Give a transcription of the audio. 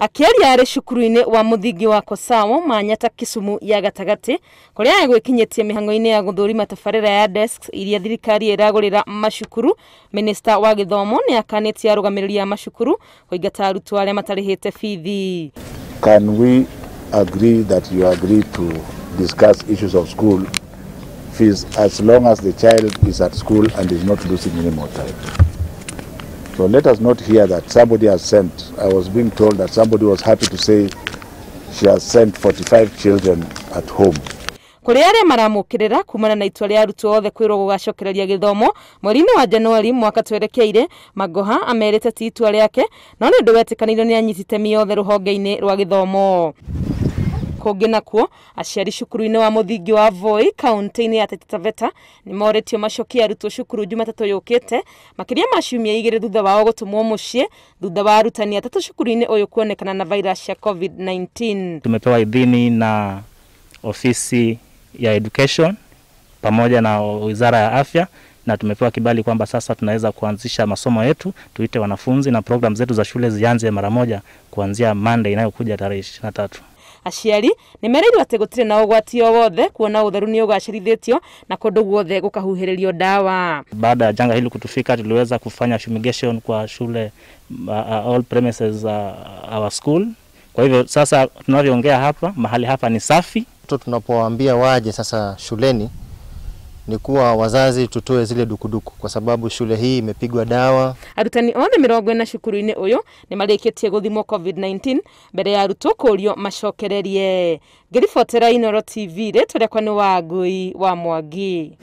akiaria arä cukuru-inä wa må wa kosawo manyata kisumu ya gatagatä kå rä a gwäkinyetie mä ya gå thå ya desks iria thirikari äragå rä ra macukuru minista wa gä thomo nä akanä tie ya macukuru kå ingata arutwo arä a matarä bithi Can we agree that you agree to discuss issues of school fees as long as the child is at school and is not losing any more time? So let us not hear that somebody has sent. I was being told that somebody was happy to say she has sent 45 children at home kuri aria maramukirira kumana na itua ria arutwo othe kwirwo gugacokereria githomo mweri-ini wa januari mwaka twerekeire magoha amerite ti itua riake no ni ndu wetikanirio ni anyiti itemi yothe ruhonge-ini rwa githomo kungi nakuo aciari cukuru inĩ wa må thingi wa voi kauntä-inä ya taita taveta moretio macokie arutwo cukuru jumatatå yå kä ma ciumia igä thutha wao gå mũciĩ thutha wa arutani atatå cukuru-inä å kuonekana na virus ya covid-19 tumepewa idhini na ofisi ya education pamoja na wizara ya afya na tumepewa kibali kwamba sasa tunaweza kuanzisha masomo yetu, tuite wanafunzi na programu zetu za shule zianze mara moja kuanzia Monday inayokuja tarehe 23 aciari nä merä atä gå tirä na å gwati o wothe kuona å theru nä å gacirithätio na kå guothe gå kahuhä dawa. Baada ya janga hili kutufika, tuliweza kufanya fumigation kwa shule uh, uh, all premises uh, our school. Kwa hivyo sasa tunavyoongea hapa, mahali hapa ni safi. Tunapowaambia waje sasa shuleni ni kuwa wazazi tutoe zile dukuduku kwa sababu shule hii imepigwa dawa arutani othe mirongo ina cukuru-ini uyu ni marikitie guthimwo covid-19 mbere ya arutwo kurio macokererie ngiribotera inoro tv ri turekwa ni wangui wa mwangi